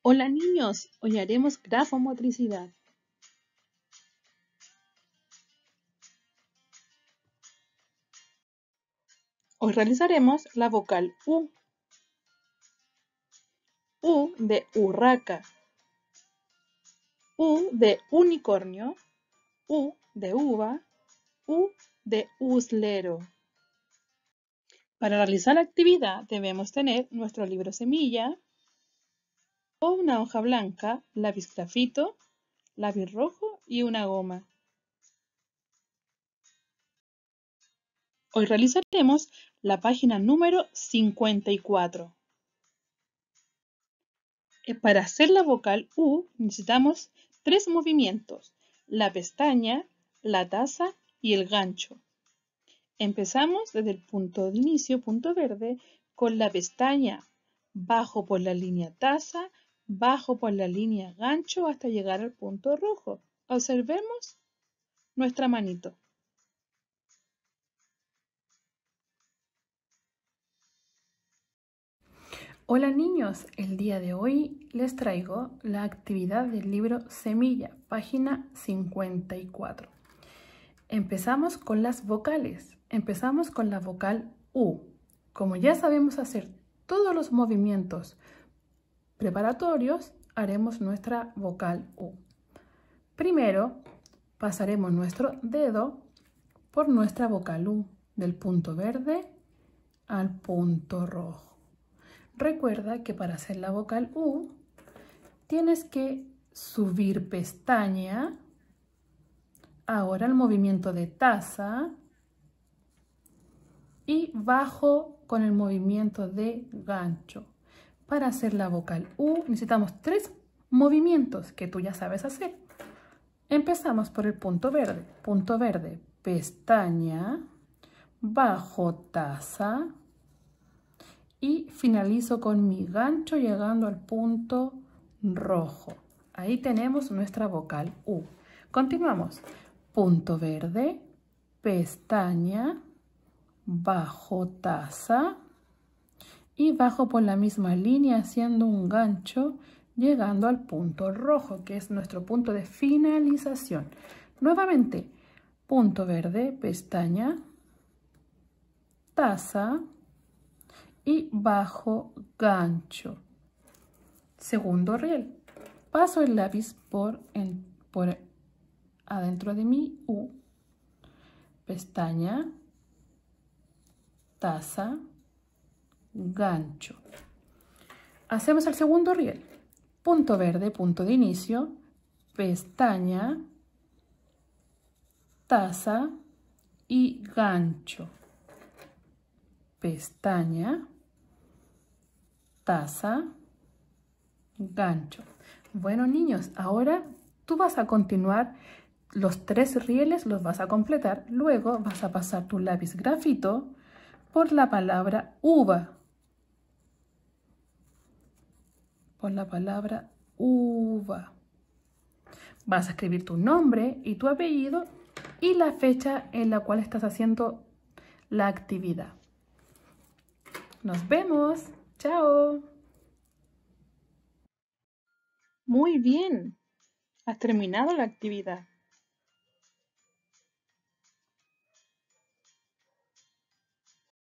Hola niños, hoy haremos grafomotricidad. Hoy realizaremos la vocal U. U de urraca. U de unicornio. U de uva. U de uslero. Para realizar la actividad debemos tener nuestro libro semilla, o una hoja blanca, lápiz grafito, lápiz rojo y una goma. Hoy realizaremos la página número 54. Eh, para hacer la vocal U necesitamos tres movimientos, la pestaña, la taza y el gancho. Empezamos desde el punto de inicio, punto verde, con la pestaña, bajo por la línea taza, bajo por la línea gancho hasta llegar al punto rojo. Observemos nuestra manito. Hola niños, el día de hoy les traigo la actividad del libro Semilla, página 54. Empezamos con las vocales. Empezamos con la vocal U. Como ya sabemos hacer todos los movimientos preparatorios haremos nuestra vocal U. Primero pasaremos nuestro dedo por nuestra vocal U, del punto verde al punto rojo. Recuerda que para hacer la vocal U tienes que subir pestaña, ahora el movimiento de taza y bajo con el movimiento de gancho. Para hacer la vocal U necesitamos tres movimientos que tú ya sabes hacer. Empezamos por el punto verde. Punto verde, pestaña, bajo taza y finalizo con mi gancho llegando al punto rojo. Ahí tenemos nuestra vocal U. Continuamos. Punto verde, pestaña, bajo taza y bajo por la misma línea haciendo un gancho llegando al punto rojo que es nuestro punto de finalización. Nuevamente, punto verde, pestaña, taza y bajo gancho. Segundo riel. Paso el lápiz por, adentro de mi U, pestaña, taza, gancho. Hacemos el segundo riel. Punto verde, punto de inicio, pestaña, taza y gancho. Pestaña, taza, gancho. Bueno niños, ahora tú vas a continuar los tres rieles, los vas a completar. Luego vas a pasar tu lápiz grafito por la palabra uva. Pon la palabra uva. Vas a escribir tu nombre y tu apellido y la fecha en la cual estás haciendo la actividad. Nos vemos. Chao. Muy bien. Has terminado la actividad.